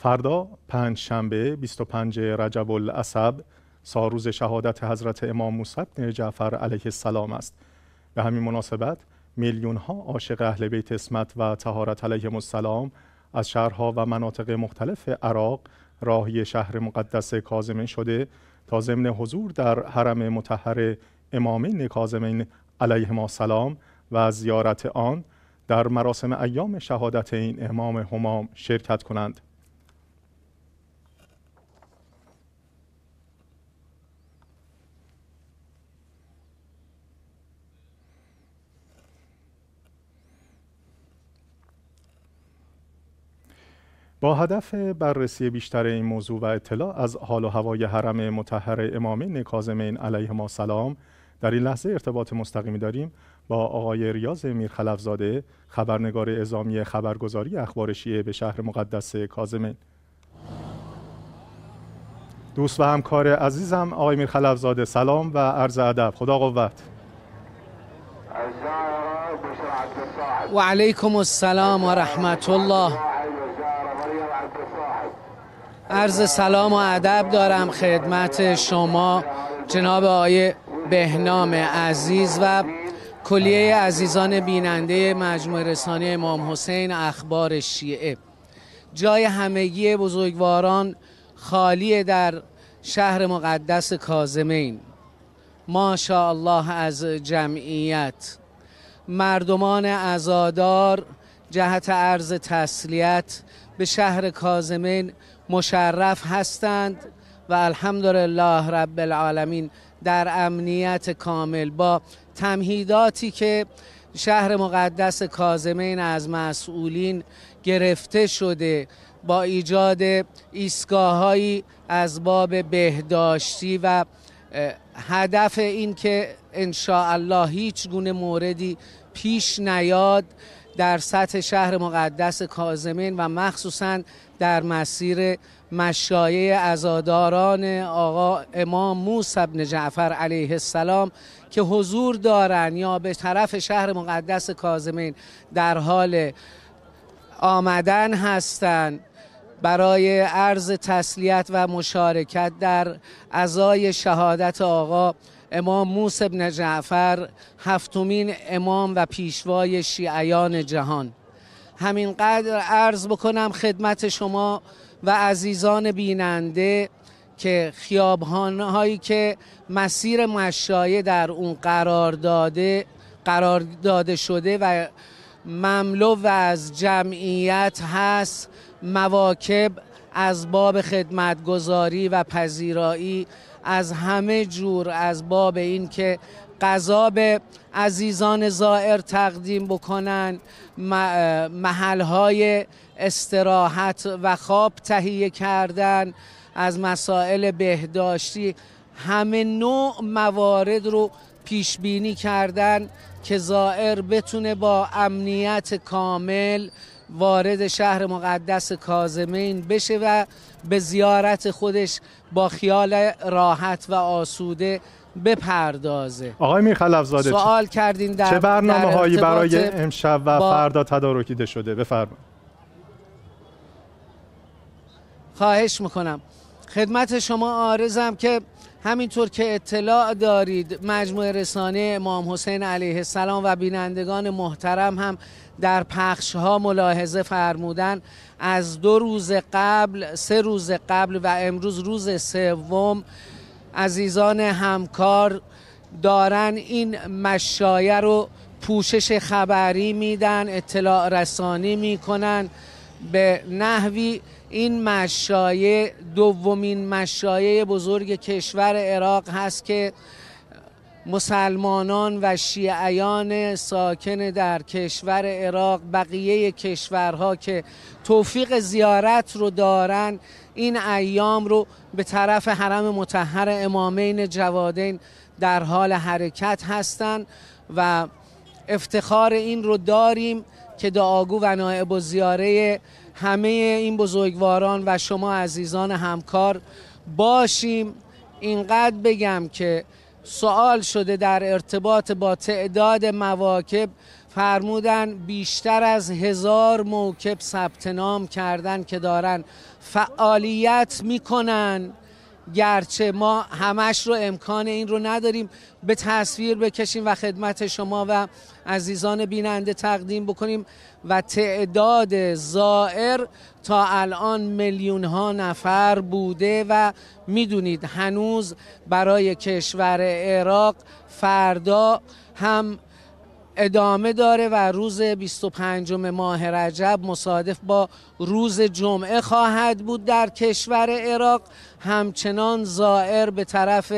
فردا پنج شنبه 25 رجب العصب ساروز شهادت حضرت امام موسی بن جعفر علیه السلام است به همین مناسبت میلیون ها عاشق اهل بیت اسمت و تهارت علیه السلام از شهرها و مناطق مختلف عراق راهی شهر مقدس کازمین شده تا ضمن حضور در حرم مطهر امامین علیه ما سلام و زیارت آن در مراسم ایام شهادت این امام همام شرکت کنند با هدف بررسی بیشتر این موضوع و اطلاع از حال و هوای حرم مطهر امامین کاظمین علیه ما سلام در این لحظه ارتباط مستقیمی داریم با آقای ریاض میرخلفزاده خبرنگار اعزامی خبرگزاری اخبار به شهر مقدس کاظمین دوست و همکار عزیزم آقای میرخلفزاده سلام و عرض ادب خدا قوت و علیکم السلام و رحمت الله عرض سلام و ادب دارم خدمت شما جناب آقای بهنام عزیز و کلیه عزیزان بیننده مجموعه رسانه امام حسین اخبار شیعه جای همگی بزرگواران خالی در شهر مقدس کازمین ما الله از جمعیت مردمان ازادار جهت عرض تسلیت به شهر کازمین مشرف هستند و الحمدلله رب العالمین در امنیت کامل با تمهیداتی که شهر مقدس کازمین از مسئولین گرفته شده با ایجاد ایستگاههایی از باب بهداشتی و هدف این که انشاءالله هیچ گونه موردی پیش نیاد در سطح شهر مقدس کازمین و مخصوصا در مسیر مشایه ازاداران آقا امام موسی بن جعفر علیه السلام که حضور دارند یا به طرف شهر مقدس کازمین در حال آمدن هستند برای عرض تسلیت و مشارکت در ازای شهادت آقا امام موسی بن جعفر هفتمین امام و پیشوای شیعیان جهان همینقدر عرض بکنم خدمت شما و عزیزان بیننده که خیابانهایی که مسیر مشایه در اون قرار داده قرار داده شده و مملو و از جمعیت هست مواکب از باب خدمتگذاری و پذیرایی از همه جور از باب این که غذا به عزیزان زائر تقدیم بکنن محلهای استراحت و خواب تهیه کردن از مسائل بهداشتی همه نوع موارد رو پیش بینی کردن که زائر بتونه با امنیت کامل وارد شهر مقدس کازمین بشه و به زیارت خودش با خیال راحت و آسوده بپردازه آقای میرخلفزاده سوال کردین در چه برنامه هایی برای امشب و فردا تدارکیده شده بفرمایید خواهش میکنم خدمت شما آرزم که همینطور که اطلاع دارید مجموعه رسانه امام حسین علیه السلام و بینندگان محترم هم در پخش ها ملاحظه فرمودن از دو روز قبل سه روز قبل و امروز روز سوم عزیزان همکار دارن این مشایه رو پوشش خبری میدن اطلاع رسانی میکنن به نحوی این مشایع دومین مشایع بزرگ کشور عراق هست که مسلمانان و شیعیان ساکن در کشور عراق بقیه کشورها که توفیق زیارت رو دارن این ایام رو به طرف حرم متحر امامین جوادین در حال حرکت هستند و افتخار این رو داریم که دعاگو و نائب و زیاره همه این بزرگواران و شما عزیزان همکار باشیم اینقدر بگم که سوال شده در ارتباط با تعداد مواکب فرمودن بیشتر از هزار موکب ثبت نام کردن که دارن فعالیت میکنن گرچه ما همش رو امکان این رو نداریم به تصویر بکشیم و خدمت شما و عزیزان بیننده تقدیم بکنیم و تعداد زائر تا الان میلیون ها نفر بوده و میدونید هنوز برای کشور عراق فردا هم ادامه داره و روز 25 ماه رجب مصادف با روز جمعه خواهد بود در کشور عراق همچنان زائر به طرف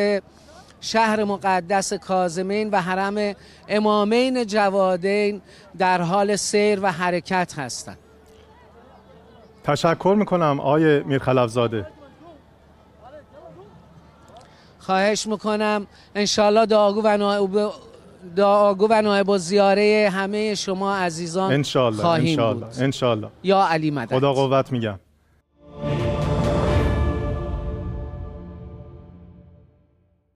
شهر مقدس کازمین و حرم امامین جوادین در حال سیر و حرکت هستند تشکر میکنم آقای میرخلفزاده خواهش میکنم انشالله داغو و دعاگو و نایب زیاره همه شما عزیزان انشالله، خواهیم انشالله، بود انشالله. یا علی مدد خدا قوت میگم